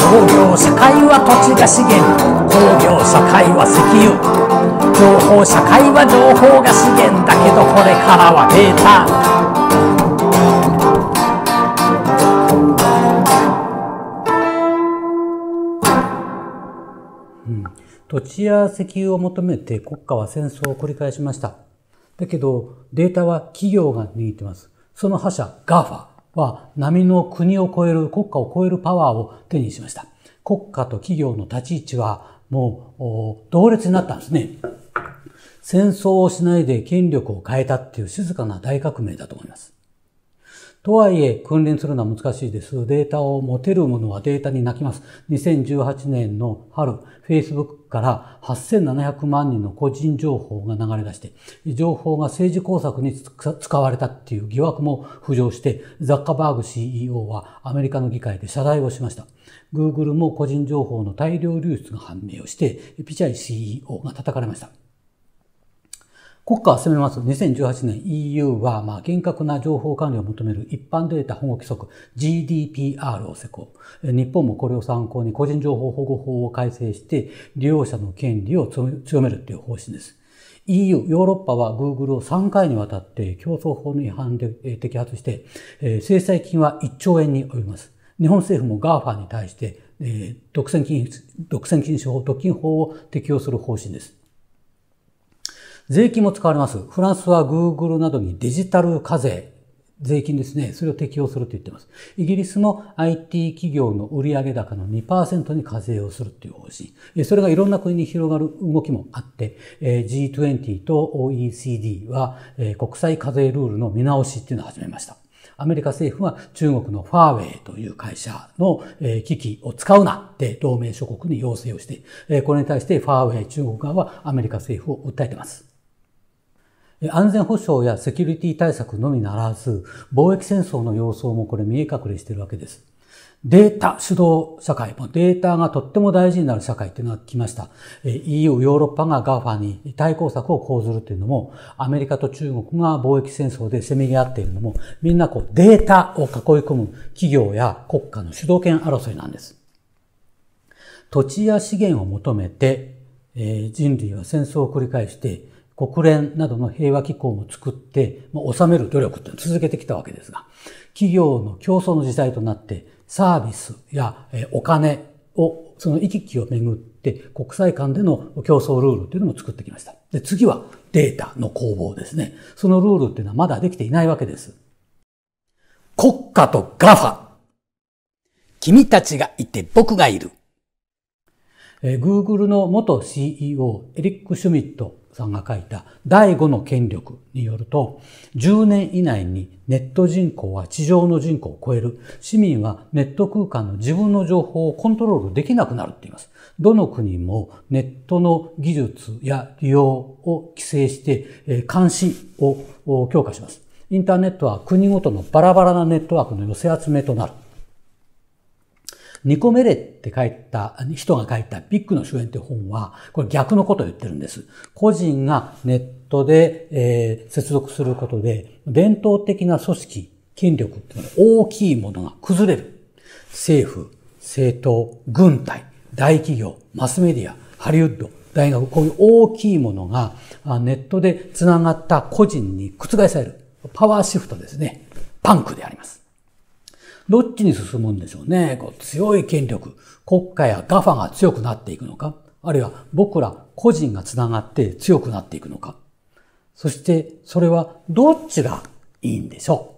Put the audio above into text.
農業社会は土地が資源工業社会は石油情報社会は情報が資源だけどこれからはデータ土地や石油を求めて国家は戦争を繰り返しました。だけど、データは企業が握ってます。その覇者、GAFA。は波の国を超える、国家を超えるパワーを手にしました。国家と企業の立ち位置はもう同列になったんですね。戦争をしないで権力を変えたっていう静かな大革命だと思います。とはいえ、訓練するのは難しいです。データを持てるものはデータに泣きます。2018年の春、Facebook から8700万人の個人情報が流れ出して、情報が政治工作に使われたっていう疑惑も浮上して、ザッカバーグ CEO はアメリカの議会で謝罪をしました。Google も個人情報の大量流出が判明をして、ピチャイ CEO が叩かれました。国家は進めます。2018年 EU は、まあ、厳格な情報管理を求める一般データ保護規則 GDPR を施行。日本もこれを参考に個人情報保護法を改正して利用者の権利を強めるという方針です。EU、ヨーロッパは Google を3回にわたって競争法の違反で摘発して、制裁金は1兆円に及びます。日本政府も GAFA に対して独占禁止法、特禁法を適用する方針です。税金も使われます。フランスは Google などにデジタル課税、税金ですね。それを適用すると言ってます。イギリスも IT 企業の売上高の2%に課税をするという方針。それがいろんな国に広がる動きもあって、G20 と OECD は国際課税ルールの見直しっていうのを始めました。アメリカ政府は中国のファーウェイという会社の機器を使うなって同盟諸国に要請をして、これに対してファーウェイ中国側はアメリカ政府を訴えています。安全保障やセキュリティ対策のみならず、貿易戦争の様相もこれ見え隠れしているわけです。データ主導社会、データがとっても大事になる社会っていうのが来ました。EU、ヨーロッパが GAFA に対抗策を講ずるというのも、アメリカと中国が貿易戦争でせめぎ合っているのも、みんなこうデータを囲い込む企業や国家の主導権争いなんです。土地や資源を求めて、人類は戦争を繰り返して、国連などの平和機構も作って、まあ、収める努力って続けてきたわけですが、企業の競争の時代となって、サービスやお金を、その行き来をめぐって、国際間での競争ルールというのも作ってきました。で、次はデータの攻防ですね。そのルールっていうのはまだできていないわけです。国家とガファ。君たちがいて僕がいる。えー、Google の元 CEO、エリック・シュミットさんが書いた第5の権力によると、10年以内にネット人口は地上の人口を超える。市民はネット空間の自分の情報をコントロールできなくなるって言います。どの国もネットの技術や利用を規制して、監視を強化します。インターネットは国ごとのバラバラなネットワークの寄せ集めとなる。ニコ・メレって書いた、人が書いたビッグの主演って本は、これ逆のことを言ってるんです。個人がネットで、えー、接続することで、伝統的な組織、権力っていうのは大きいものが崩れる。政府、政党、軍隊、大企業、マスメディア、ハリウッド、大学、こういう大きいものがネットで繋がった個人に覆される。パワーシフトですね。パンクであります。どっちに進むんでしょうね。こう強い権力、国家やガファが強くなっていくのか、あるいは僕ら個人がつながって強くなっていくのか。そして、それはどっちがいいんでしょう